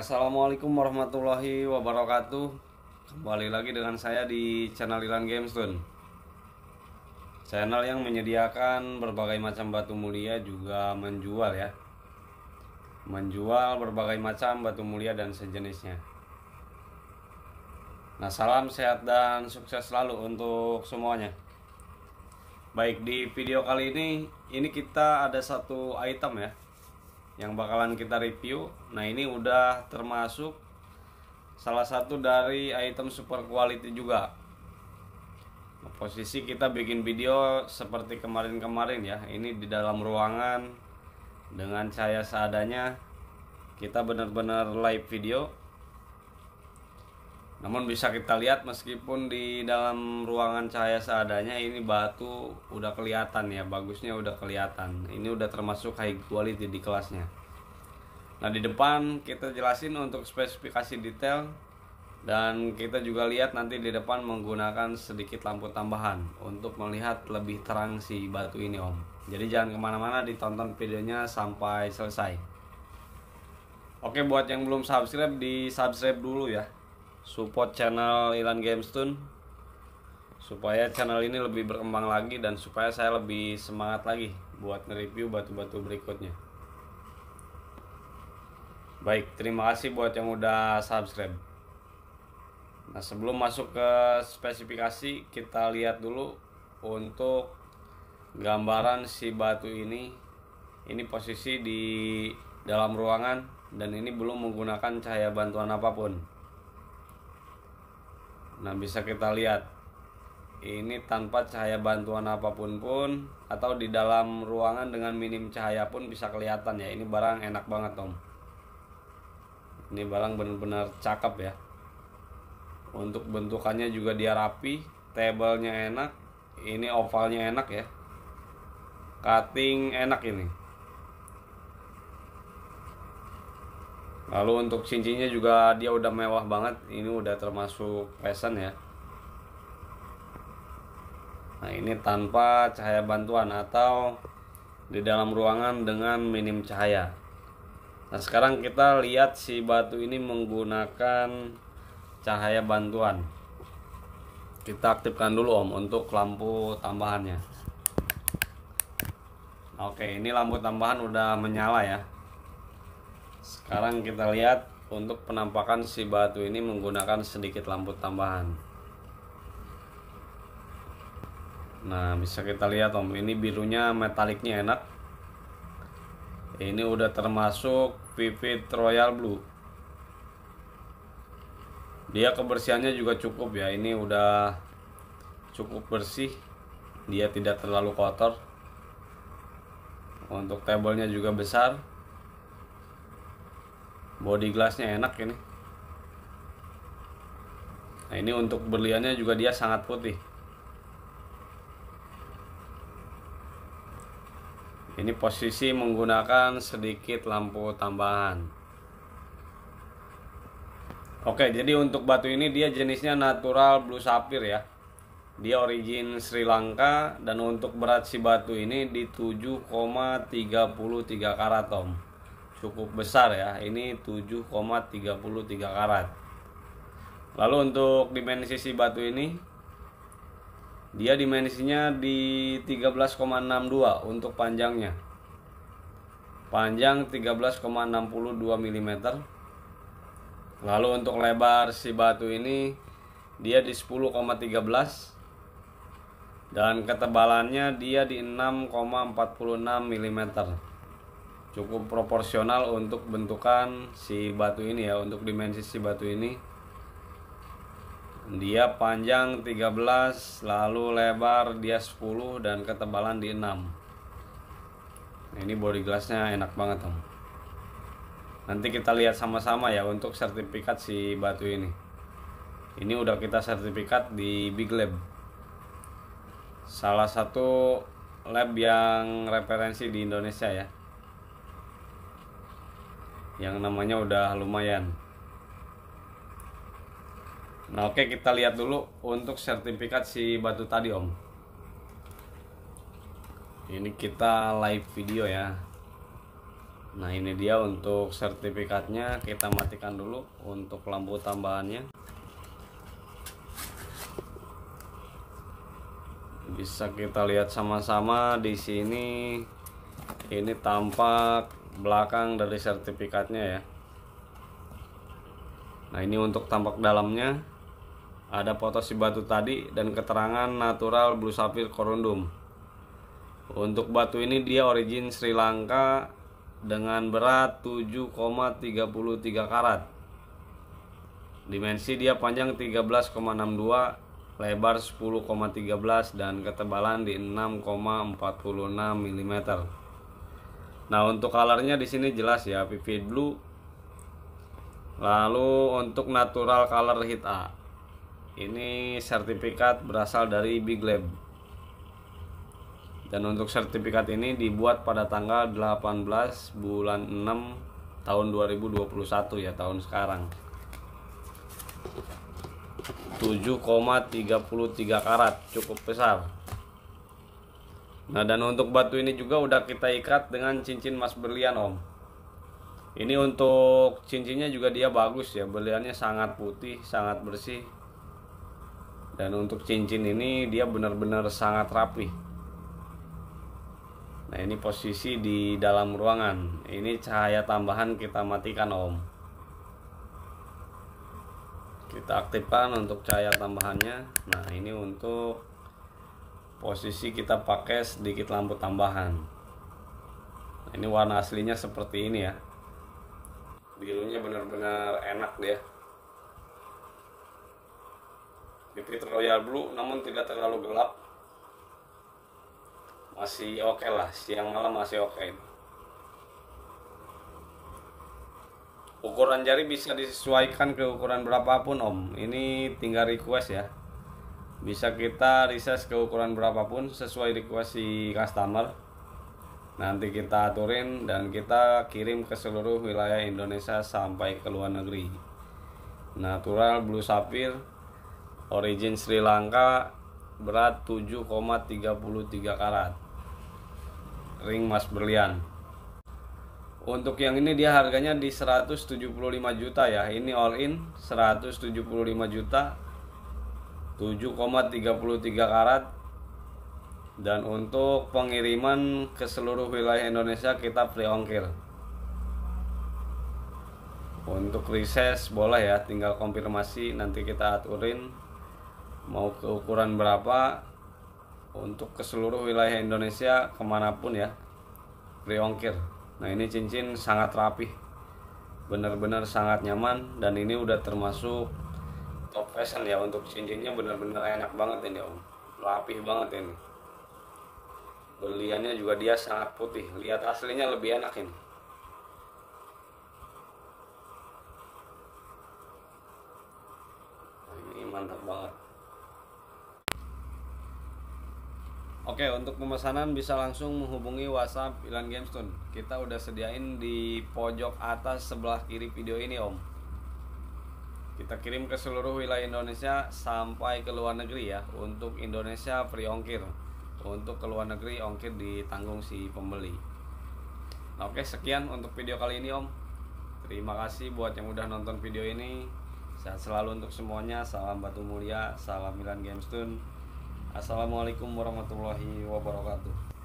assalamualaikum warahmatullahi wabarakatuh Kembali lagi dengan saya di channel Ilan Gamestone Channel yang menyediakan berbagai macam batu mulia juga menjual ya Menjual berbagai macam batu mulia dan sejenisnya Nah salam sehat dan sukses selalu untuk semuanya Baik di video kali ini Ini kita ada satu item ya yang bakalan kita review nah ini udah termasuk salah satu dari item super quality juga nah, posisi kita bikin video seperti kemarin-kemarin ya ini di dalam ruangan dengan cahaya seadanya kita benar-benar live video namun bisa kita lihat meskipun di dalam ruangan cahaya seadanya ini batu udah kelihatan ya, bagusnya udah kelihatan. Ini udah termasuk high quality di kelasnya. Nah, di depan kita jelasin untuk spesifikasi detail dan kita juga lihat nanti di depan menggunakan sedikit lampu tambahan untuk melihat lebih terang si batu ini om. Jadi jangan kemana-mana ditonton videonya sampai selesai. Oke buat yang belum subscribe di subscribe dulu ya support channel Ilan Gamestone supaya channel ini lebih berkembang lagi dan supaya saya lebih semangat lagi buat nge-review batu-batu berikutnya. Baik, terima kasih buat yang udah subscribe. Nah, sebelum masuk ke spesifikasi, kita lihat dulu untuk gambaran si batu ini. Ini posisi di dalam ruangan dan ini belum menggunakan cahaya bantuan apapun. Nah bisa kita lihat ini tanpa cahaya bantuan apapun pun atau di dalam ruangan dengan minim cahaya pun bisa kelihatan ya ini barang enak banget om ini barang benar-benar cakep ya untuk bentukannya juga dia rapi tablenya enak ini ovalnya enak ya cutting enak ini Lalu untuk cincinnya juga dia udah mewah banget. Ini udah termasuk fashion ya. Nah ini tanpa cahaya bantuan atau di dalam ruangan dengan minim cahaya. Nah sekarang kita lihat si batu ini menggunakan cahaya bantuan. Kita aktifkan dulu om untuk lampu tambahannya. Oke ini lampu tambahan udah menyala ya. Sekarang kita lihat untuk penampakan si batu ini menggunakan sedikit lampu tambahan. Nah, bisa kita lihat Om, ini birunya metaliknya enak. Ini udah termasuk Vivid Royal Blue. Dia kebersihannya juga cukup ya. Ini udah cukup bersih. Dia tidak terlalu kotor. Untuk tablenya juga besar body glassnya enak ini nah ini untuk berliannya juga dia sangat putih ini posisi menggunakan sedikit lampu tambahan oke jadi untuk batu ini dia jenisnya natural blue sapphire ya dia origin Sri Lanka dan untuk berat si batu ini di 7,33 karat om cukup besar ya ini 7,33 karat lalu untuk dimensi si batu ini dia dimensinya di 13,62 untuk panjangnya panjang 13,62 mm lalu untuk lebar si batu ini dia di 10,13 dan ketebalannya dia di 6,46 mm cukup proporsional untuk bentukan si batu ini ya untuk dimensi si batu ini dia panjang 13 lalu lebar dia 10 dan ketebalan di 6 nah, ini body glassnya enak banget om nanti kita lihat sama-sama ya untuk sertifikat si batu ini ini udah kita sertifikat di Big Lab salah satu lab yang referensi di Indonesia ya yang namanya udah lumayan nah oke okay, kita lihat dulu untuk sertifikat si batu tadi om ini kita live video ya nah ini dia untuk sertifikatnya kita matikan dulu untuk lampu tambahannya bisa kita lihat sama-sama di sini ini tampak belakang dari sertifikatnya ya nah ini untuk tampak dalamnya ada foto si batu tadi dan keterangan natural blue sapphire corundum untuk batu ini dia origin Sri Lanka dengan berat 7,33 karat dimensi dia panjang 13,62 lebar 10,13 dan ketebalan di 6,46 mm Nah, untuk colornya di sini jelas ya, vivid blue. Lalu untuk natural color hit A. Ini sertifikat berasal dari Big Lab. Dan untuk sertifikat ini dibuat pada tanggal 18 bulan 6 tahun 2021 ya, tahun sekarang. 7,33 karat, cukup besar. Nah dan untuk batu ini juga udah kita ikat dengan cincin emas berlian om. Ini untuk cincinnya juga dia bagus ya, berliannya sangat putih, sangat bersih. Dan untuk cincin ini dia benar-benar sangat rapi. Nah ini posisi di dalam ruangan. Ini cahaya tambahan kita matikan om. Kita aktifkan untuk cahaya tambahannya. Nah ini untuk posisi kita pakai sedikit lampu tambahan nah, ini warna aslinya seperti ini ya birunya benar-benar enak dia Jupiter Royal Blue namun tidak terlalu gelap masih oke okay lah siang malam masih oke okay. ukuran jari bisa disesuaikan ke ukuran berapapun om ini tinggal request ya bisa kita resize ke ukuran berapapun sesuai request si customer nanti kita aturin dan kita kirim ke seluruh wilayah Indonesia sampai ke luar negeri natural blue sapphire origin Sri Lanka berat 7,33 karat ring emas berlian untuk yang ini dia harganya di 175 juta ya ini all in 175 juta 7,33 karat dan untuk pengiriman ke seluruh wilayah Indonesia kita free ongkir untuk reses boleh ya tinggal konfirmasi nanti kita aturin mau ke ukuran berapa untuk ke seluruh wilayah Indonesia kemanapun ya free ongkir nah ini cincin sangat rapih benar-benar sangat nyaman dan ini udah termasuk top fashion ya untuk cincinnya benar-benar enak banget ini om rapih banget ini Beliannya juga dia sangat putih lihat aslinya lebih enak ini ini mantap banget Oke untuk pemesanan bisa langsung menghubungi WhatsApp Ilan Gamestone. Kita udah sediain di pojok atas sebelah kiri video ini Om kita kirim ke seluruh wilayah Indonesia sampai ke luar negeri ya untuk Indonesia free ongkir untuk ke luar negeri ongkir ditanggung si pembeli nah, oke sekian untuk video kali ini om terima kasih buat yang udah nonton video ini sehat selalu untuk semuanya salam batu mulia salam Milan Games Assalamualaikum warahmatullahi wabarakatuh